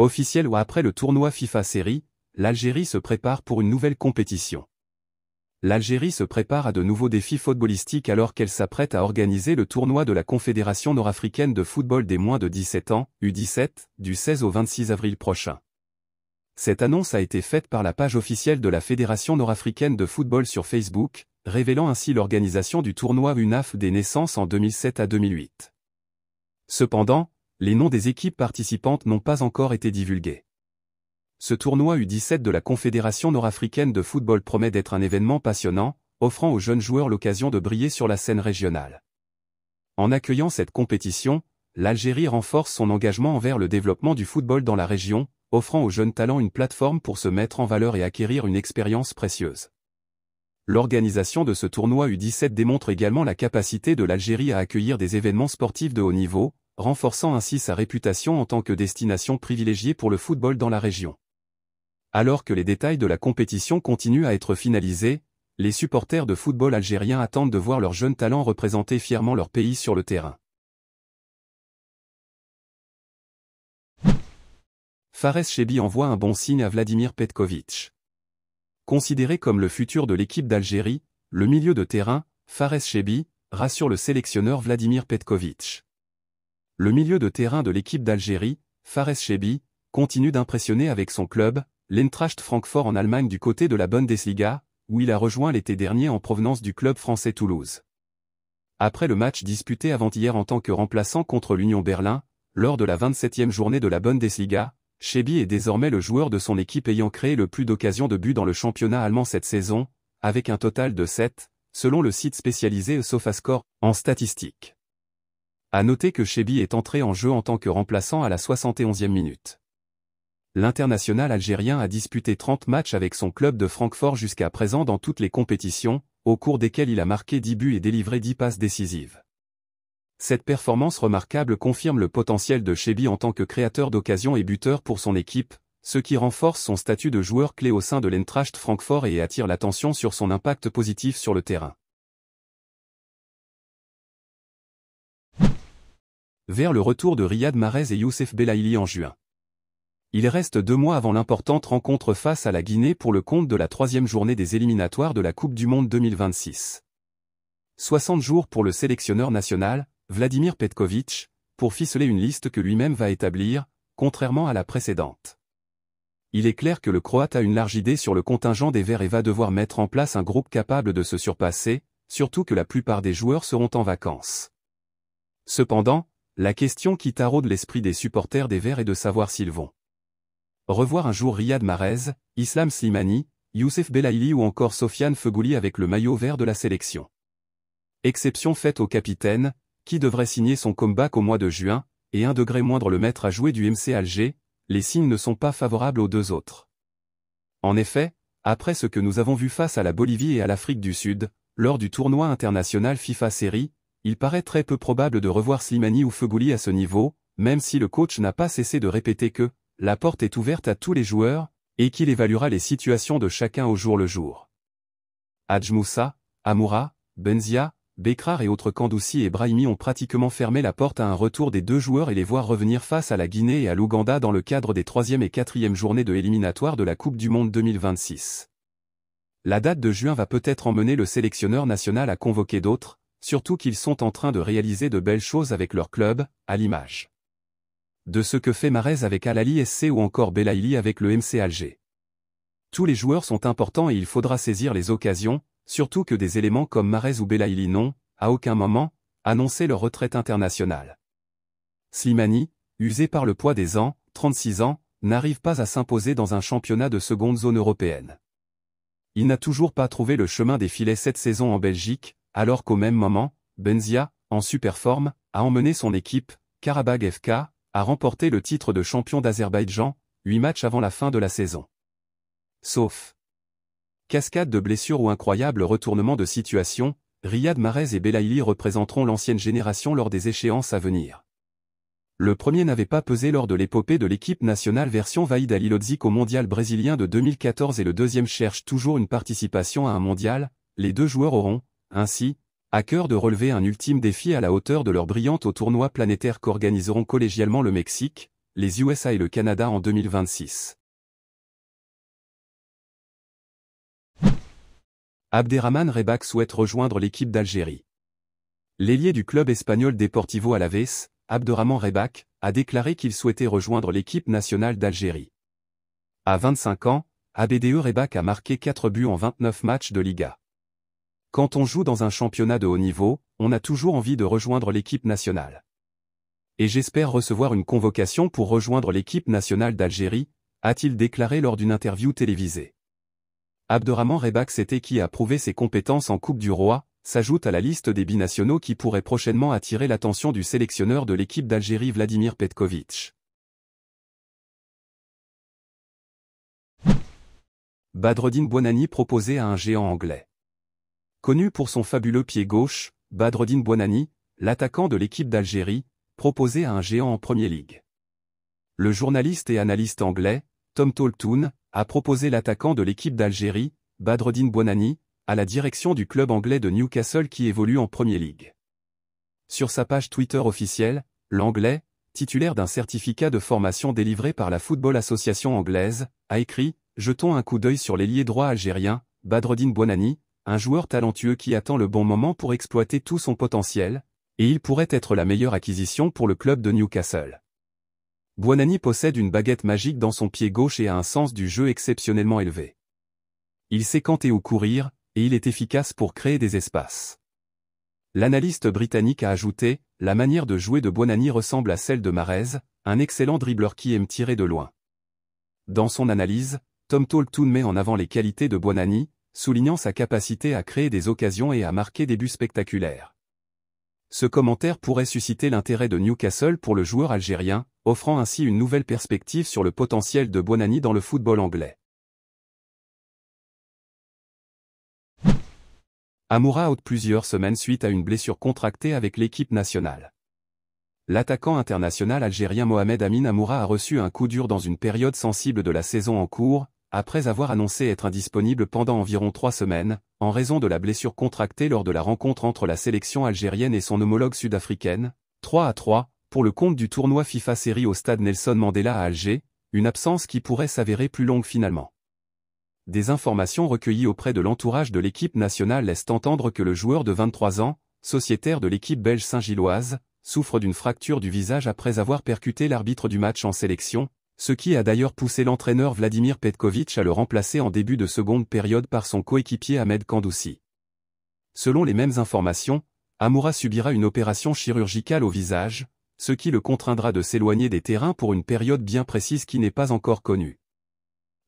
Officiel ou après le tournoi FIFA Série, l'Algérie se prépare pour une nouvelle compétition. L'Algérie se prépare à de nouveaux défis footballistiques alors qu'elle s'apprête à organiser le tournoi de la Confédération nord-africaine de football des moins de 17 ans, U17, du 16 au 26 avril prochain. Cette annonce a été faite par la page officielle de la Fédération nord-africaine de football sur Facebook, révélant ainsi l'organisation du tournoi UNAF des naissances en 2007 à 2008. Cependant, les noms des équipes participantes n'ont pas encore été divulgués. Ce tournoi U17 de la Confédération nord-africaine de football promet d'être un événement passionnant, offrant aux jeunes joueurs l'occasion de briller sur la scène régionale. En accueillant cette compétition, l'Algérie renforce son engagement envers le développement du football dans la région, offrant aux jeunes talents une plateforme pour se mettre en valeur et acquérir une expérience précieuse. L'organisation de ce tournoi U17 démontre également la capacité de l'Algérie à accueillir des événements sportifs de haut niveau, renforçant ainsi sa réputation en tant que destination privilégiée pour le football dans la région. Alors que les détails de la compétition continuent à être finalisés, les supporters de football algérien attendent de voir leurs jeunes talents représenter fièrement leur pays sur le terrain. Fares Chebi envoie un bon signe à Vladimir Petkovic. Considéré comme le futur de l'équipe d'Algérie, le milieu de terrain, Fares Chebi, rassure le sélectionneur Vladimir Petkovic le milieu de terrain de l'équipe d'Algérie, Fares Chebi, continue d'impressionner avec son club, l'Eintracht Francfort en Allemagne du côté de la Bundesliga, où il a rejoint l'été dernier en provenance du club français Toulouse. Après le match disputé avant-hier en tant que remplaçant contre l'Union Berlin, lors de la 27e journée de la Bundesliga, Chebi est désormais le joueur de son équipe ayant créé le plus d'occasions de but dans le championnat allemand cette saison, avec un total de 7, selon le site spécialisé SofaScore, en statistiques. À noter que Chebi est entré en jeu en tant que remplaçant à la 71e minute. L'international algérien a disputé 30 matchs avec son club de Francfort jusqu'à présent dans toutes les compétitions, au cours desquelles il a marqué 10 buts et délivré 10 passes décisives. Cette performance remarquable confirme le potentiel de Chebi en tant que créateur d'occasion et buteur pour son équipe, ce qui renforce son statut de joueur clé au sein de l'Entracht Francfort et attire l'attention sur son impact positif sur le terrain. vers le retour de Riyad Mahrez et Youssef Belaili en juin. Il reste deux mois avant l'importante rencontre face à la Guinée pour le compte de la troisième journée des éliminatoires de la Coupe du Monde 2026. 60 jours pour le sélectionneur national, Vladimir Petkovic, pour ficeler une liste que lui-même va établir, contrairement à la précédente. Il est clair que le Croate a une large idée sur le contingent des Verts et va devoir mettre en place un groupe capable de se surpasser, surtout que la plupart des joueurs seront en vacances. Cependant, la question qui taraude l'esprit des supporters des Verts est de savoir s'ils vont revoir un jour Riyad Mahrez, Islam Slimani, Youssef Belaili ou encore Sofiane Fegouli avec le maillot vert de la sélection. Exception faite au capitaine, qui devrait signer son comeback au mois de juin, et un degré moindre le maître à jouer du MC Alger, les signes ne sont pas favorables aux deux autres. En effet, après ce que nous avons vu face à la Bolivie et à l'Afrique du Sud, lors du tournoi international FIFA Série, il paraît très peu probable de revoir Slimani ou Fegouli à ce niveau, même si le coach n'a pas cessé de répéter que la porte est ouverte à tous les joueurs et qu'il évaluera les situations de chacun au jour le jour. Adjmoussa, Amoura, Benzia, Bekrar et autres Kandoussi et Brahimi ont pratiquement fermé la porte à un retour des deux joueurs et les voir revenir face à la Guinée et à l'Ouganda dans le cadre des troisième et quatrième journées de éliminatoire de la Coupe du Monde 2026. La date de juin va peut-être emmener le sélectionneur national à convoquer d'autres, surtout qu'ils sont en train de réaliser de belles choses avec leur club, à l'image de ce que fait Marez avec Alali SC ou encore Belaïli avec le MC Alger. Tous les joueurs sont importants et il faudra saisir les occasions, surtout que des éléments comme marès ou Belaïli n'ont, à aucun moment, annoncé leur retraite internationale. Slimani, usé par le poids des ans, 36 ans, n'arrive pas à s'imposer dans un championnat de seconde zone européenne. Il n'a toujours pas trouvé le chemin des filets cette saison en Belgique, alors qu'au même moment, Benzia, en super forme, a emmené son équipe, Karabag FK, à remporter le titre de champion d'Azerbaïdjan, huit matchs avant la fin de la saison. Sauf cascade de blessures ou incroyable retournement de situation, Riyad Mahrez et Belaïli représenteront l'ancienne génération lors des échéances à venir. Le premier n'avait pas pesé lors de l'épopée de l'équipe nationale version Vaïd Alilodzik au mondial brésilien de 2014 et le deuxième cherche toujours une participation à un mondial, les deux joueurs auront, ainsi, à cœur de relever un ultime défi à la hauteur de leur brillante au tournoi planétaire qu'organiseront collégialement le Mexique, les USA et le Canada en 2026. Abderrahman Rebak souhaite rejoindre l'équipe d'Algérie. L'ailier du club espagnol Deportivo Alaves, Abderrahman Rebak, a déclaré qu'il souhaitait rejoindre l'équipe nationale d'Algérie. À 25 ans, ABDE Rebak a marqué 4 buts en 29 matchs de Liga. Quand on joue dans un championnat de haut niveau, on a toujours envie de rejoindre l'équipe nationale. Et j'espère recevoir une convocation pour rejoindre l'équipe nationale d'Algérie, a-t-il déclaré lors d'une interview télévisée. Abderrahman Rebak c'était qui a prouvé ses compétences en Coupe du Roi, s'ajoute à la liste des binationaux qui pourraient prochainement attirer l'attention du sélectionneur de l'équipe d'Algérie Vladimir Petkovic. Badreddine Bonani proposé à un géant anglais. Connu pour son fabuleux pied gauche, Badreddine Bouanani, l'attaquant de l'équipe d'Algérie, proposé à un géant en Premier League. Le journaliste et analyste anglais, Tom Toltoon, a proposé l'attaquant de l'équipe d'Algérie, Badreddine Bouanani, à la direction du club anglais de Newcastle qui évolue en Premier League. Sur sa page Twitter officielle, l'anglais, titulaire d'un certificat de formation délivré par la Football Association anglaise, a écrit « Jetons un coup d'œil sur l'ailier droit algérien, Badreddine Bouanani, un joueur talentueux qui attend le bon moment pour exploiter tout son potentiel, et il pourrait être la meilleure acquisition pour le club de Newcastle. Buonani possède une baguette magique dans son pied gauche et a un sens du jeu exceptionnellement élevé. Il sait canter ou courir, et il est efficace pour créer des espaces. L'analyste britannique a ajouté, la manière de jouer de Buonani ressemble à celle de Marez, un excellent dribbleur qui aime tirer de loin. Dans son analyse, Tom Toltoon met en avant les qualités de Buonani, soulignant sa capacité à créer des occasions et à marquer des buts spectaculaires. Ce commentaire pourrait susciter l'intérêt de Newcastle pour le joueur algérien, offrant ainsi une nouvelle perspective sur le potentiel de Bonani dans le football anglais. Amoura out plusieurs semaines suite à une blessure contractée avec l'équipe nationale. L'attaquant international algérien Mohamed Amin Amoura a reçu un coup dur dans une période sensible de la saison en cours, après avoir annoncé être indisponible pendant environ trois semaines, en raison de la blessure contractée lors de la rencontre entre la sélection algérienne et son homologue sud-africaine, 3 à 3, pour le compte du tournoi FIFA Série au stade Nelson Mandela à Alger, une absence qui pourrait s'avérer plus longue finalement. Des informations recueillies auprès de l'entourage de l'équipe nationale laissent entendre que le joueur de 23 ans, sociétaire de l'équipe belge Saint-Gilloise, souffre d'une fracture du visage après avoir percuté l'arbitre du match en sélection, ce qui a d'ailleurs poussé l'entraîneur Vladimir Petkovic à le remplacer en début de seconde période par son coéquipier Ahmed Kandoussi. Selon les mêmes informations, Amoura subira une opération chirurgicale au visage, ce qui le contraindra de s'éloigner des terrains pour une période bien précise qui n'est pas encore connue.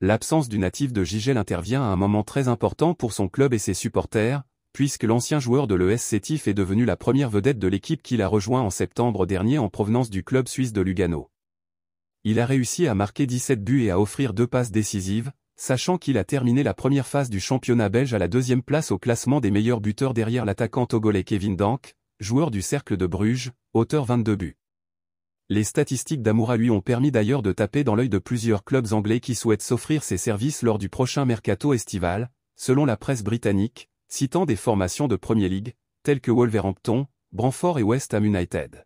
L'absence du natif de Gigel intervient à un moment très important pour son club et ses supporters, puisque l'ancien joueur de l'ES est devenu la première vedette de l'équipe qu'il a rejoint en septembre dernier en provenance du club suisse de Lugano il a réussi à marquer 17 buts et à offrir deux passes décisives, sachant qu'il a terminé la première phase du championnat belge à la deuxième place au classement des meilleurs buteurs derrière l'attaquant togolais Kevin Dank, joueur du Cercle de Bruges, auteur 22 buts. Les statistiques d'Amoura lui ont permis d'ailleurs de taper dans l'œil de plusieurs clubs anglais qui souhaitent s'offrir ses services lors du prochain mercato estival, selon la presse britannique, citant des formations de Premier League, telles que Wolverhampton, Brentford et West Ham United.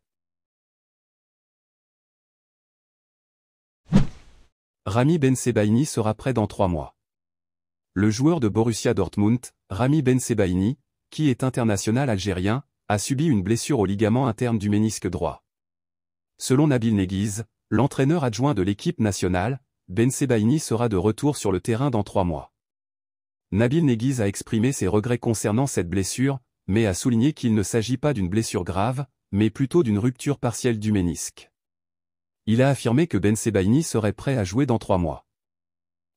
Rami Bensebaini sera prêt dans trois mois. Le joueur de Borussia Dortmund, Rami Bensebaini, qui est international algérien, a subi une blessure au ligament interne du ménisque droit. Selon Nabil Negiz, l'entraîneur adjoint de l'équipe nationale, Bensebaini sera de retour sur le terrain dans trois mois. Nabil Negiz a exprimé ses regrets concernant cette blessure, mais a souligné qu'il ne s'agit pas d'une blessure grave, mais plutôt d'une rupture partielle du ménisque il a affirmé que Ben Sebaini serait prêt à jouer dans trois mois.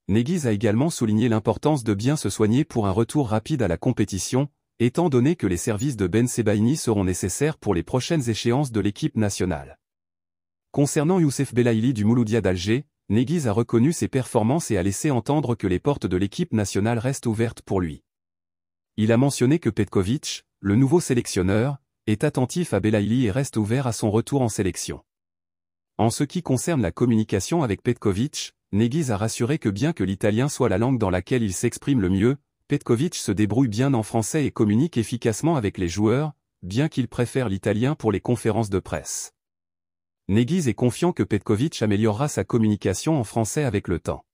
Neguiz a également souligné l'importance de bien se soigner pour un retour rapide à la compétition, étant donné que les services de Ben Sebaini seront nécessaires pour les prochaines échéances de l'équipe nationale. Concernant Youssef Belaïli du Mouloudia d'Alger, Neguiz a reconnu ses performances et a laissé entendre que les portes de l'équipe nationale restent ouvertes pour lui. Il a mentionné que Petkovic, le nouveau sélectionneur, est attentif à Belaïli et reste ouvert à son retour en sélection. En ce qui concerne la communication avec Petkovic, Neguiz a rassuré que bien que l'italien soit la langue dans laquelle il s'exprime le mieux, Petkovic se débrouille bien en français et communique efficacement avec les joueurs, bien qu'il préfère l'italien pour les conférences de presse. Neguiz est confiant que Petkovic améliorera sa communication en français avec le temps.